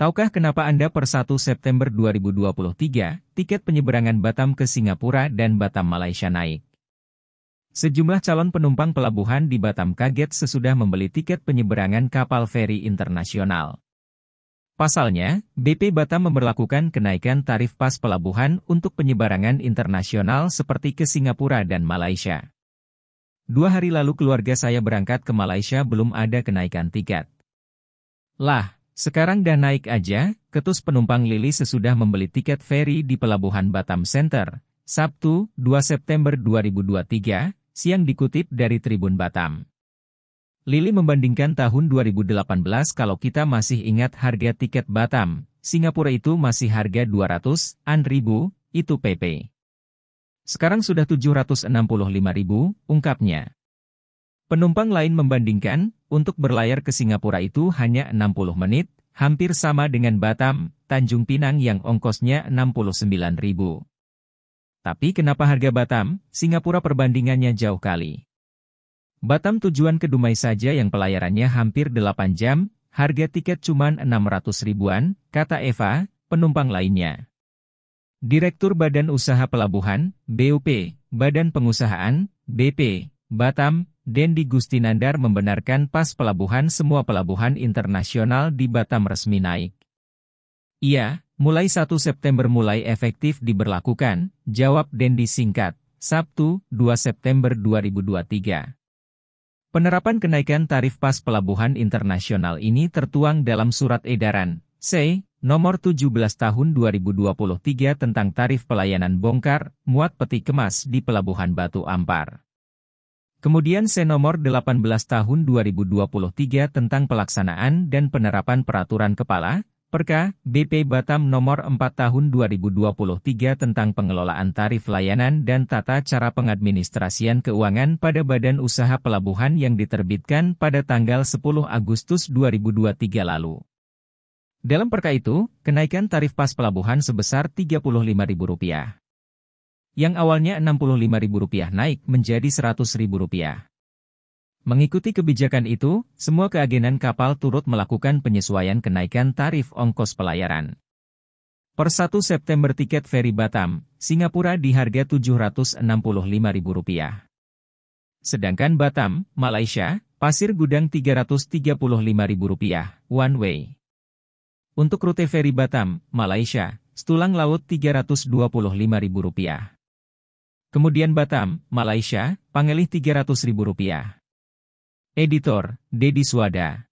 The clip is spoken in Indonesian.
Tahukah kenapa Anda per 1 September 2023, tiket penyeberangan Batam ke Singapura dan Batam Malaysia naik? Sejumlah calon penumpang pelabuhan di Batam kaget sesudah membeli tiket penyeberangan kapal feri internasional. Pasalnya, BP Batam memperlakukan kenaikan tarif pas pelabuhan untuk penyeberangan internasional seperti ke Singapura dan Malaysia. Dua hari lalu keluarga saya berangkat ke Malaysia belum ada kenaikan tiket. Lah, sekarang dah naik aja, ketus penumpang Lili sesudah membeli tiket feri di Pelabuhan Batam Center, Sabtu, 2 September 2023, siang dikutip dari Tribun Batam. Lili membandingkan tahun 2018 kalau kita masih ingat harga tiket Batam, Singapura itu masih harga 200 an ribu, itu PP. Sekarang sudah 765 ribu, ungkapnya. Penumpang lain membandingkan, untuk berlayar ke Singapura itu hanya 60 menit, hampir sama dengan Batam, Tanjung Pinang yang ongkosnya 69.000. Tapi kenapa harga Batam, Singapura perbandingannya jauh kali. Batam tujuan ke Dumai saja yang pelayarannya hampir 8 jam, harga tiket cuma 600 ribuan, kata Eva, penumpang lainnya. Direktur Badan Usaha Pelabuhan, BUP, Badan Pengusahaan, BP, Batam, Dendi Gustinandar membenarkan pas pelabuhan semua pelabuhan internasional di Batam resmi naik. Iya, mulai 1 September mulai efektif diberlakukan, jawab Dendi singkat, Sabtu, 2 September 2023. Penerapan kenaikan tarif pas pelabuhan internasional ini tertuang dalam surat edaran C nomor 17 tahun 2023 tentang tarif pelayanan bongkar muat peti kemas di pelabuhan Batu Ampar. Kemudian C nomor 18 tahun 2023 tentang pelaksanaan dan penerapan peraturan kepala, Perka, BP Batam nomor 4 tahun 2023 tentang pengelolaan tarif layanan dan tata cara pengadministrasian keuangan pada badan usaha pelabuhan yang diterbitkan pada tanggal 10 Agustus 2023 lalu. Dalam perka itu, kenaikan tarif pas pelabuhan sebesar Rp35.000 yang awalnya Rp65.000 naik menjadi Rp100.000. Mengikuti kebijakan itu, semua keagenan kapal turut melakukan penyesuaian kenaikan tarif ongkos pelayaran. Per 1 September tiket feri Batam, Singapura di harga Rp765.000. Sedangkan Batam, Malaysia, Pasir Gudang Rp335.000, one way. Untuk rute feri Batam, Malaysia, Setulang Laut Rp325.000. Kemudian Batam, Malaysia, Pangelih rp rupiah. Editor, Dedi Suada.